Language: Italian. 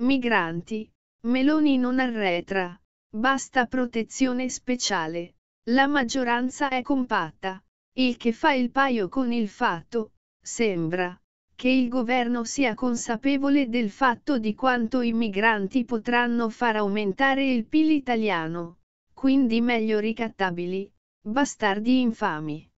Migranti, Meloni non arretra, basta protezione speciale, la maggioranza è compatta, il che fa il paio con il fatto, sembra, che il governo sia consapevole del fatto di quanto i migranti potranno far aumentare il PIL italiano, quindi meglio ricattabili, bastardi infami.